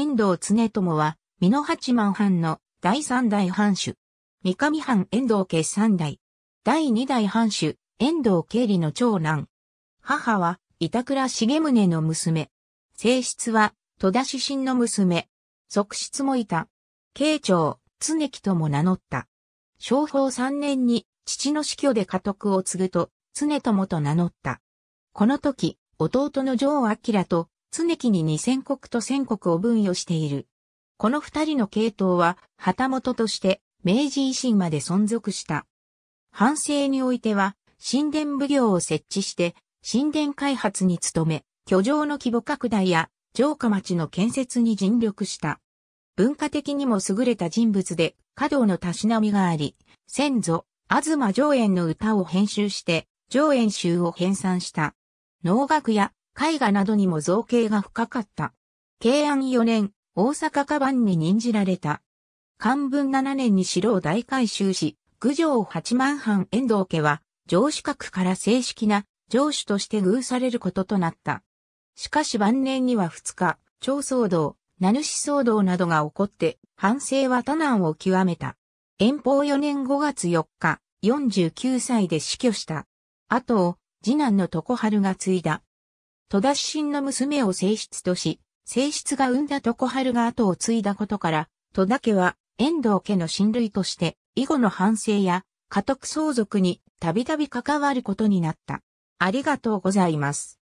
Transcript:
遠藤常友は、美濃八幡藩の第三代藩主。三上藩遠藤家三代。第二代藩主、遠藤経理の長男。母は、板倉重宗の娘。正室は、戸田主身の娘。側室もいた。慶長、常木とも名乗った。昭法三年に、父の死去で家督を継ぐと、常友と名乗った。この時、弟の城明と常木に二千国と千国を分与している。この二人の系統は、旗本として、明治維新まで存続した。反省においては、神殿奉行を設置して、神殿開発に努め、居城の規模拡大や、城下町の建設に尽力した。文化的にも優れた人物で、華道のたしなみがあり、先祖、東上演の歌を編集して、上演集を編纂した。農学や絵画などにも造形が深かった。慶安4年、大阪カバンに任じられた。漢文7年に城を大改修し、郡上八幡藩遠藤家は、城主閣から正式な城主として偶されることとなった。しかし晩年には2日、超騒動、名主騒動などが起こって、反省は多難を極めた。遠方4年5月4日、49歳で死去した。後を、次男の常春が継いだ。戸田出身の娘を正室とし、正室が産んだ常春が後を継いだことから、戸田家は遠藤家の親類として、以後の反省や家督相続にたびたび関わることになった。ありがとうございます。